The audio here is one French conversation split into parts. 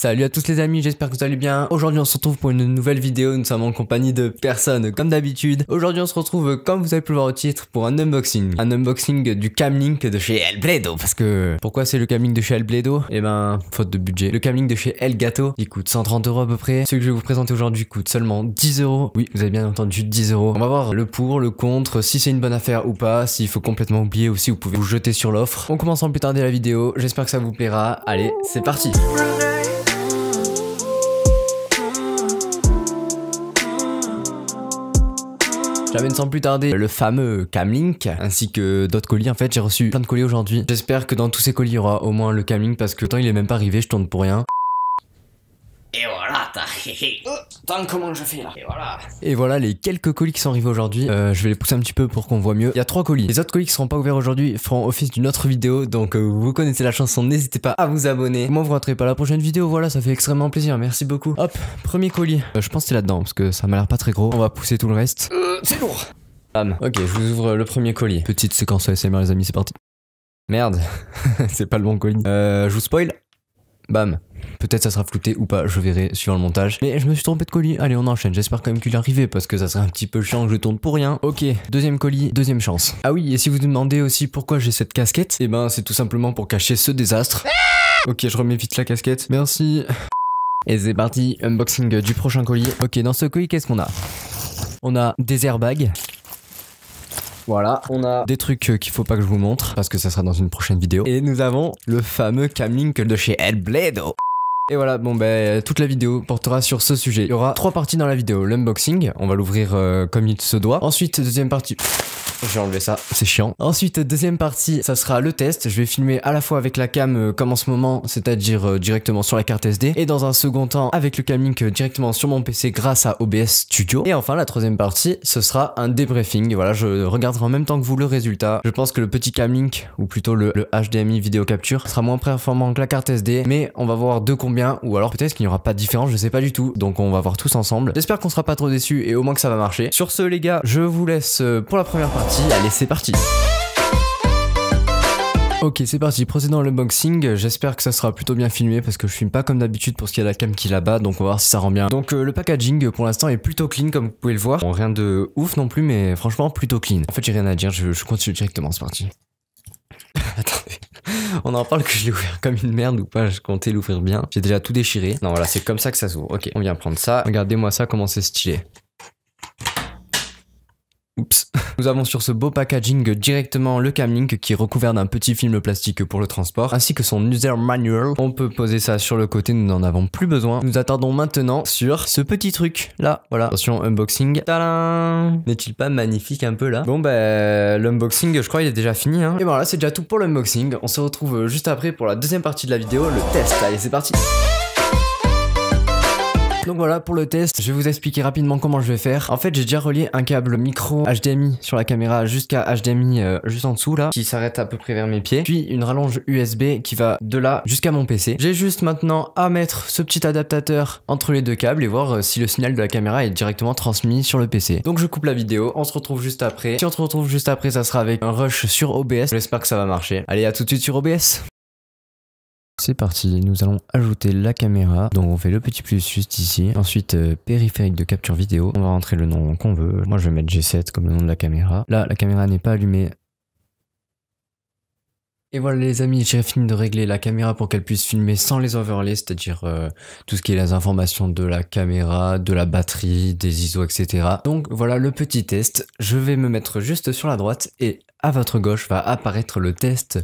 Salut à tous les amis, j'espère que vous allez bien. Aujourd'hui on se retrouve pour une nouvelle vidéo, nous sommes en compagnie de personnes comme d'habitude. Aujourd'hui on se retrouve, comme vous avez pu le voir au titre, pour un unboxing. Un unboxing du Camlink de chez El Bledo. parce que... Pourquoi c'est le Camlink de chez El Bledo Eh ben, faute de budget. Le Camlink de chez El Gato, il coûte 130 euros à peu près. Ce que je vais vous présenter aujourd'hui coûte seulement 10 euros. Oui, vous avez bien entendu 10 euros. On va voir le pour, le contre, si c'est une bonne affaire ou pas, s'il faut complètement oublier ou si vous pouvez vous jeter sur l'offre. On commence sans plus tarder la vidéo, j'espère que ça vous plaira. Allez, c'est parti J'amène sans plus tarder le fameux Camlink ainsi que d'autres colis. En fait, j'ai reçu plein de colis aujourd'hui. J'espère que dans tous ces colis, il y aura au moins le Camlink parce que tant il est même pas arrivé, je tourne pour rien. Et voilà, t'as. Euh, comment je fais là Et voilà. Et voilà les quelques colis qui sont arrivés aujourd'hui. Euh, je vais les pousser un petit peu pour qu'on voit mieux. Il y a trois colis. Les autres colis qui seront pas ouverts aujourd'hui feront office d'une autre vidéo. Donc euh, vous connaissez la chanson, n'hésitez pas à vous abonner. Moi vous rentrez pas la prochaine vidéo. Voilà, ça fait extrêmement plaisir. Merci beaucoup. Hop, premier colis. je pense que c'est là-dedans parce que ça m'a l'air pas très gros. On va pousser tout le reste. c'est lourd. Bam. Ok, je vous ouvre le premier colis. Petite séquence ASMR les amis, c'est parti. Merde, c'est pas le bon colis. je vous spoil. Bam. Peut-être ça sera flouté ou pas, je verrai sur le montage. Mais je me suis trompé de colis. Allez, on enchaîne. J'espère quand même qu'il est arrivé parce que ça serait un petit peu chiant que je tourne pour rien. Ok, deuxième colis, deuxième chance. Ah oui, et si vous vous demandez aussi pourquoi j'ai cette casquette, eh ben c'est tout simplement pour cacher ce désastre. Ah ok, je remets vite la casquette. Merci. Et c'est parti, unboxing du prochain colis. Ok, dans ce colis, qu'est-ce qu'on a On a des airbags. Voilà, on a des trucs euh, qu'il faut pas que je vous montre parce que ça sera dans une prochaine vidéo. Et nous avons le fameux Camlink de chez Elbledo. Et voilà, bon ben euh, toute la vidéo portera sur ce sujet. Il y aura trois parties dans la vidéo. L'unboxing, on va l'ouvrir euh, comme il se doit. Ensuite, deuxième partie... J'ai enlevé ça, c'est chiant. Ensuite, deuxième partie, ça sera le test. Je vais filmer à la fois avec la cam euh, comme en ce moment, c'est-à-dire euh, directement sur la carte SD, et dans un second temps avec le cam link euh, directement sur mon PC grâce à OBS Studio. Et enfin, la troisième partie, ce sera un débriefing. Voilà, je regarderai en même temps que vous le résultat. Je pense que le petit cam link, ou plutôt le, HDMI vidéo capture, sera moins performant que la carte SD, mais on va voir de combien, ou alors peut-être qu'il n'y aura pas de différence, je sais pas du tout. Donc on va voir tous ensemble. J'espère qu'on sera pas trop déçus et au moins que ça va marcher. Sur ce, les gars, je vous laisse pour la première partie allez c'est parti Ok, c'est parti, procédons à l'unboxing. J'espère que ça sera plutôt bien filmé parce que je filme pas comme d'habitude pour ce qu'il y a la cam qui là-bas, donc on va voir si ça rend bien. Donc euh, le packaging pour l'instant est plutôt clean comme vous pouvez le voir. Bon, rien de ouf non plus, mais franchement plutôt clean. En fait, j'ai rien à dire, je, continue directement, c'est parti. Attendez. On en parle que je l'ai ouvert comme une merde ou pas, je comptais l'ouvrir bien. J'ai déjà tout déchiré. Non, voilà, c'est comme ça que ça s'ouvre. Ok, on vient prendre ça. Regardez-moi ça, comment c'est stylé. Oups. Nous avons sur ce beau packaging directement le camlink qui est recouvert d'un petit film plastique pour le transport, ainsi que son user manual. On peut poser ça sur le côté, nous n'en avons plus besoin. Nous attendons maintenant sur ce petit truc là. Voilà, attention, unboxing. N'est-il pas magnifique un peu là Bon ben l'unboxing, je crois, il est déjà fini. Hein. Et voilà, ben c'est déjà tout pour l'unboxing. On se retrouve juste après pour la deuxième partie de la vidéo, le test. Allez, c'est parti. Donc voilà pour le test, je vais vous expliquer rapidement comment je vais faire. En fait, j'ai déjà relié un câble micro HDMI sur la caméra jusqu'à HDMI euh, juste en dessous là, qui s'arrête à peu près vers mes pieds, puis une rallonge USB qui va de là jusqu'à mon PC. J'ai juste maintenant à mettre ce petit adaptateur entre les deux câbles et voir euh, si le signal de la caméra est directement transmis sur le PC. Donc je coupe la vidéo, on se retrouve juste après. Si on se retrouve juste après, ça sera avec un rush sur OBS. J'espère que ça va marcher. Allez, à tout de suite sur OBS. C'est parti, nous allons ajouter la caméra. Donc on fait le petit plus juste ici. Ensuite, euh, périphérique de capture vidéo. On va rentrer le nom qu'on veut. Moi, je vais mettre G7 comme le nom de la caméra. Là, la caméra n'est pas allumée. Et voilà les amis, j'ai fini de régler la caméra pour qu'elle puisse filmer sans les overlays, c'est-à-dire euh, tout ce qui est les informations de la caméra, de la batterie, des ISO, etc. Donc voilà le petit test. Je vais me mettre juste sur la droite et à votre gauche va apparaître le test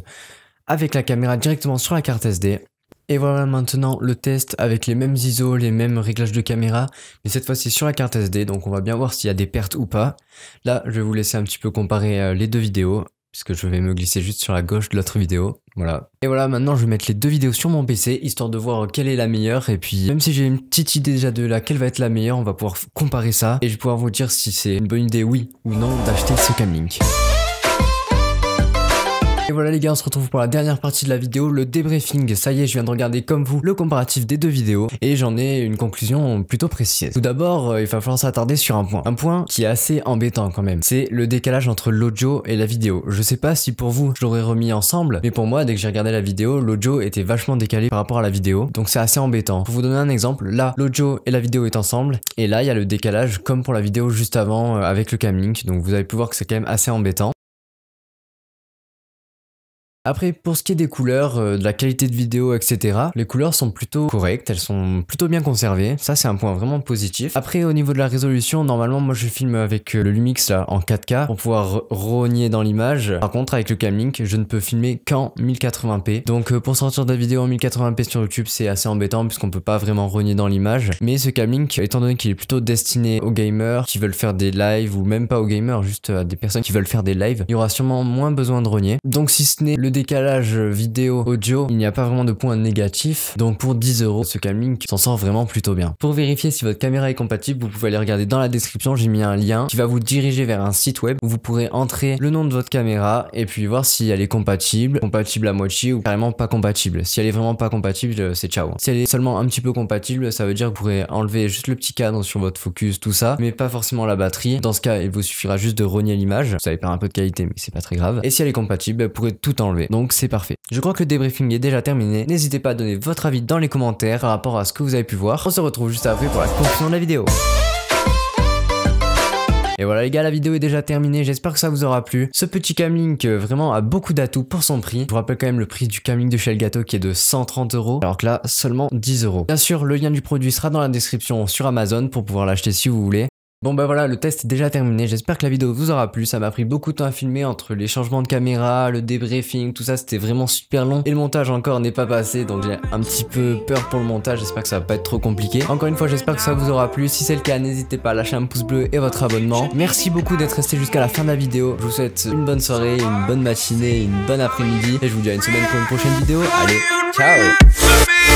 avec la caméra directement sur la carte SD. Et voilà maintenant le test avec les mêmes ISO, les mêmes réglages de caméra, mais cette fois-ci sur la carte SD, donc on va bien voir s'il y a des pertes ou pas. Là, je vais vous laisser un petit peu comparer euh, les deux vidéos, puisque je vais me glisser juste sur la gauche de l'autre vidéo. Voilà. Et voilà, maintenant je vais mettre les deux vidéos sur mon PC, histoire de voir quelle est la meilleure. Et puis, même si j'ai une petite idée déjà de laquelle va être la meilleure, on va pouvoir comparer ça. Et je vais pouvoir vous dire si c'est une bonne idée, oui ou non, d'acheter ce Camlink. Et voilà les gars, on se retrouve pour la dernière partie de la vidéo, le débriefing. Ça y est, je viens de regarder comme vous le comparatif des deux vidéos et j'en ai une conclusion plutôt précise. Tout d'abord, euh, il va falloir s'attarder sur un point. Un point qui est assez embêtant quand même. C'est le décalage entre l'audio et la vidéo. Je sais pas si pour vous, je l'aurais remis ensemble, mais pour moi, dès que j'ai regardé la vidéo, l'audio était vachement décalé par rapport à la vidéo. Donc c'est assez embêtant. Pour vous donner un exemple, là, l'audio et la vidéo est ensemble et là, il y a le décalage comme pour la vidéo juste avant euh, avec le camlink. Donc vous avez pu voir que c'est quand même assez embêtant. Après, pour ce qui est des couleurs, euh, de la qualité de vidéo, etc., les couleurs sont plutôt correctes, elles sont plutôt bien conservées. Ça, c'est un point vraiment positif. Après, au niveau de la résolution, normalement, moi, je filme avec euh, le Lumix là en 4K pour pouvoir rogner dans l'image. Par contre, avec le Camlink, je ne peux filmer qu'en 1080p. Donc, euh, pour sortir de la vidéo en 1080p sur YouTube, c'est assez embêtant puisqu'on peut pas vraiment rogner dans l'image. Mais ce Camlink, étant donné qu'il est plutôt destiné aux gamers qui veulent faire des lives ou même pas aux gamers, juste à des personnes qui veulent faire des lives, il y aura sûrement moins besoin de rogner. Donc, si ce n'est le décalage vidéo, audio, il n'y a pas vraiment de point négatif Donc pour 10 euros, ce link s'en sort vraiment plutôt bien. Pour vérifier si votre caméra est compatible, vous pouvez aller regarder dans la description, j'ai mis un lien qui va vous diriger vers un site web où vous pourrez entrer le nom de votre caméra et puis voir si elle est compatible, compatible à moitié ou carrément pas compatible. Si elle est vraiment pas compatible, euh, c'est ciao. Si elle est seulement un petit peu compatible, ça veut dire que vous pourrez enlever juste le petit cadre sur votre focus, tout ça, mais pas forcément la batterie. Dans ce cas, il vous suffira juste de rogner l'image. ça allez perdre un peu de qualité, mais c'est pas très grave. Et si elle est compatible, vous pourrez tout enlever. Donc c'est parfait. Je crois que le débriefing est déjà terminé. N'hésitez pas à donner votre avis dans les commentaires par rapport à ce que vous avez pu voir. On se retrouve juste après pour la conclusion de la vidéo. Et voilà les gars, la vidéo est déjà terminée, j'espère que ça vous aura plu. Ce petit camlink euh, vraiment a beaucoup d'atouts pour son prix. Je vous rappelle quand même le prix du camlink de chez Elgato qui est de 130 euros, alors que là seulement 10 euros. Bien sûr, le lien du produit sera dans la description sur Amazon pour pouvoir l'acheter si vous voulez. Bon bah voilà, le test est déjà terminé, j'espère que la vidéo vous aura plu, ça m'a pris beaucoup de temps à filmer entre les changements de caméra, le débriefing, tout ça c'était vraiment super long et le montage encore n'est pas passé donc j'ai un petit peu peur pour le montage, j'espère que ça va pas être trop compliqué. Encore une fois j'espère que ça vous aura plu, si c'est le cas n'hésitez pas à lâcher un pouce bleu et votre abonnement. Merci beaucoup d'être resté jusqu'à la fin de la vidéo, je vous souhaite une bonne soirée, une bonne matinée, une bonne après-midi et je vous dis à une semaine pour une prochaine vidéo, allez ciao